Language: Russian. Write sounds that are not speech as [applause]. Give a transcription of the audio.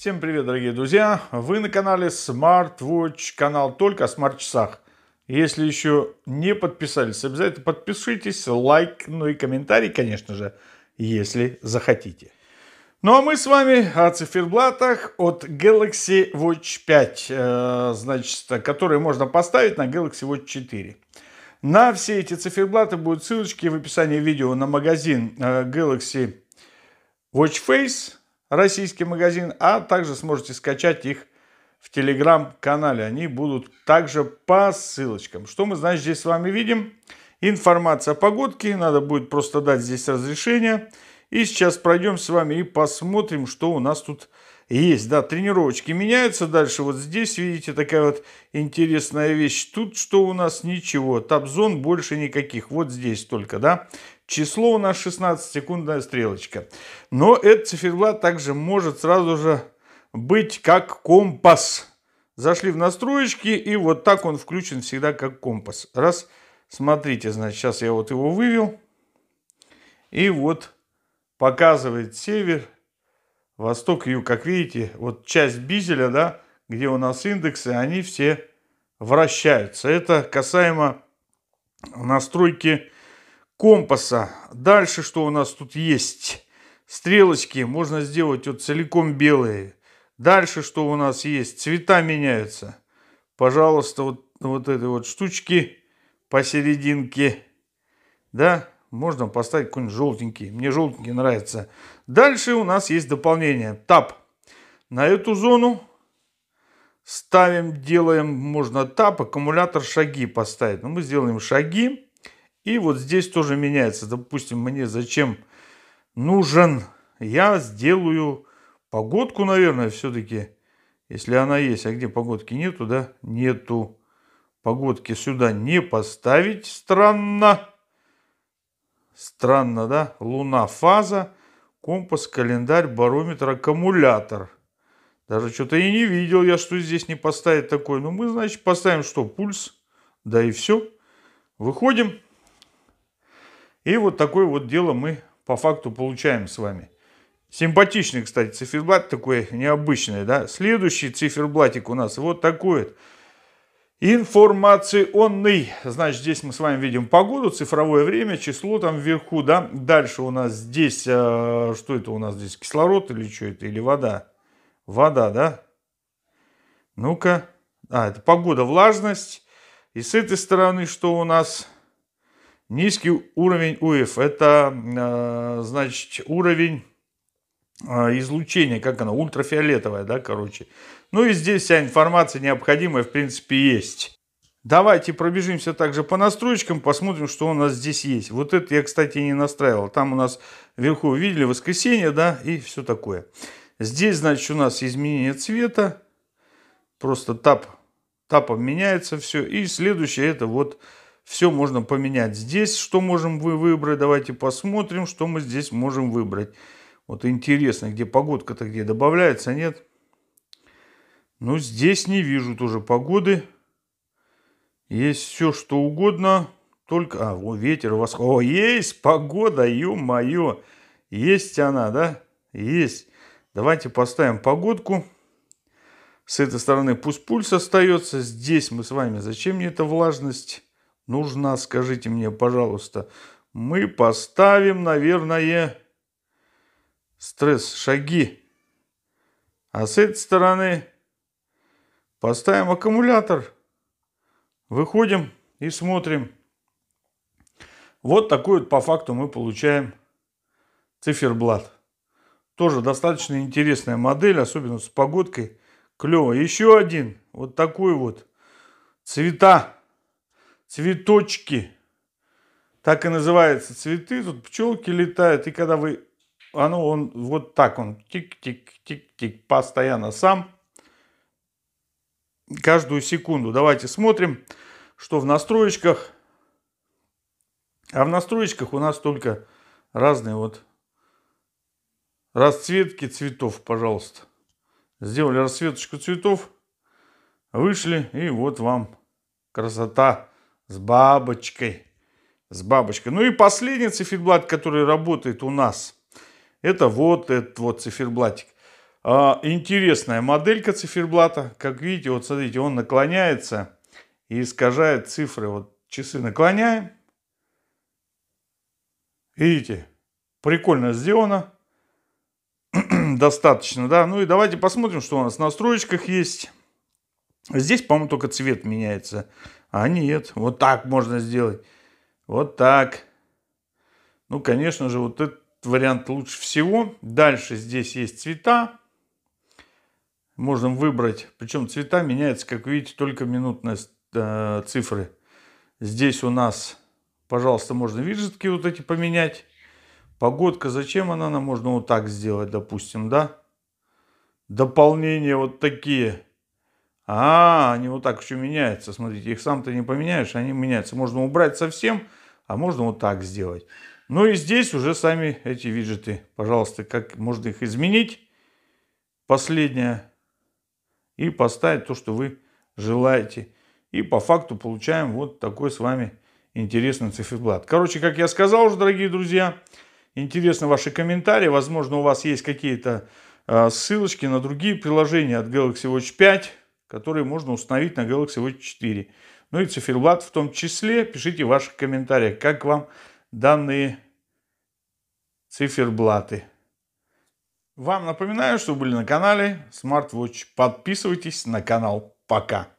Всем привет, дорогие друзья! Вы на канале SmartWatch, канал только о смарт-часах. Если еще не подписались, обязательно подпишитесь, лайк, ну и комментарий, конечно же, если захотите. Ну а мы с вами о циферблатах от Galaxy Watch 5, э, значит, которые можно поставить на Galaxy Watch 4. На все эти циферблаты будут ссылочки в описании видео на магазин э, Galaxy Watch Face – российский магазин, а также сможете скачать их в телеграм-канале. Они будут также по ссылочкам. Что мы, значит, здесь с вами видим? Информация о погодке. Надо будет просто дать здесь разрешение. И сейчас пройдем с вами и посмотрим, что у нас тут происходит есть, да, тренировочки меняются дальше. Вот здесь, видите, такая вот интересная вещь. Тут что у нас? Ничего. Табзон больше никаких. Вот здесь только, да. Число у нас 16-секундная стрелочка. Но этот циферблат также может сразу же быть как компас. Зашли в настроечки, и вот так он включен всегда как компас. Раз, смотрите, значит, сейчас я вот его вывел. И вот показывает север, восток и юг. Как видите, вот часть бизеля, да, где у нас индексы, они все вращаются. Это касаемо настройки компаса. Дальше что у нас тут есть? Стрелочки можно сделать вот целиком белые. Дальше что у нас есть? Цвета меняются. Пожалуйста, вот, вот этой вот штучки посерединке. Да, можно поставить какой-нибудь желтенький. Мне желтенький нравится. Дальше у нас есть дополнение. Тап. На эту зону ставим, делаем, можно тап, аккумулятор шаги поставить. Но мы сделаем шаги. И вот здесь тоже меняется. Допустим, мне зачем нужен, я сделаю погодку, наверное, все-таки. Если она есть, а где погодки нету, да? Нету. Погодки сюда не поставить, странно. Странно, да? Луна, фаза, компас, календарь, барометр, аккумулятор. Даже что-то и не видел я, что здесь не поставить такой. Ну, мы, значит, поставим что? Пульс. Да и все. Выходим. И вот такое вот дело мы по факту получаем с вами. Симпатичный, кстати, циферблат такой необычный, да. Следующий циферблатик у нас вот такой вот информационный. Значит, здесь мы с вами видим погоду, цифровое время, число там вверху, да. Дальше у нас здесь, э, что это у нас здесь, кислород или что это, или вода? Вода, да? Ну-ка. А, это погода, влажность. И с этой стороны что у нас? Низкий уровень УФ. Это, э, значит, уровень а, излучение, как оно, ультрафиолетовое, да, короче. Ну и здесь вся информация необходимая, в принципе, есть. Давайте пробежимся также по настройкам, посмотрим, что у нас здесь есть. Вот это я, кстати, не настраивал. Там у нас вверху, видели, воскресенье, да, и все такое. Здесь, значит, у нас изменение цвета. Просто тап, тапом меняется все. И следующее, это вот все можно поменять. Здесь что можем вы выбрать? Давайте посмотрим, что мы здесь можем выбрать. Вот интересно, где погодка-то где добавляется, нет? Ну, здесь не вижу тоже погоды. Есть все, что угодно. Только... А, о, ветер, воск... О, есть погода, ё-моё. Есть она, да? Есть. Давайте поставим погодку. С этой стороны пусть пульс остается. Здесь мы с вами. Зачем мне эта влажность нужна? Скажите мне, пожалуйста. Мы поставим, наверное, стресс шаги. А с этой стороны поставим аккумулятор. Выходим и смотрим. Вот такой вот по факту мы получаем циферблат. Тоже достаточно интересная модель, особенно с погодкой. Клево. Еще один. Вот такой вот. Цвета. Цветочки. Так и называется цветы. Тут пчелки летают. И когда вы оно, он вот так он тик-тик-тик-тик постоянно сам. Каждую секунду. Давайте смотрим, что в настроечках. А в настроечках у нас только разные вот расцветки цветов, пожалуйста. Сделали расцветочку цветов, вышли, и вот вам красота с бабочкой. С бабочкой. Ну и последний циферблат, который работает у нас – это вот этот вот циферблатик. А, интересная моделька циферблата. Как видите, вот смотрите, он наклоняется и искажает цифры. Вот часы наклоняем. Видите, прикольно сделано. [clears throat] Достаточно, да. Ну и давайте посмотрим, что у нас в настройках есть. Здесь, по-моему, только цвет меняется. А нет, вот так можно сделать. Вот так. Ну, конечно же, вот это вариант лучше всего. Дальше здесь есть цвета. Можно выбрать. Причем цвета меняются, как видите, только минутные э, цифры. Здесь у нас, пожалуйста, можно виджетки вот эти поменять. Погодка, зачем она нам? Можно вот так сделать, допустим, да? Дополнения вот такие. А, они вот так еще меняются. Смотрите, их сам ты не поменяешь, они меняются. Можно убрать совсем, а можно вот так сделать. Ну и здесь уже сами эти виджеты. Пожалуйста, как можно их изменить. Последнее. И поставить то, что вы желаете. И по факту получаем вот такой с вами интересный циферблат. Короче, как я сказал уже, дорогие друзья, интересны ваши комментарии. Возможно, у вас есть какие-то а, ссылочки на другие приложения от Galaxy Watch 5, которые можно установить на Galaxy Watch 4. Ну и циферблат в том числе. Пишите ваши комментарии, как вам данные циферблаты. Вам напоминаю, что были на канале SmartWatch. Подписывайтесь на канал. Пока.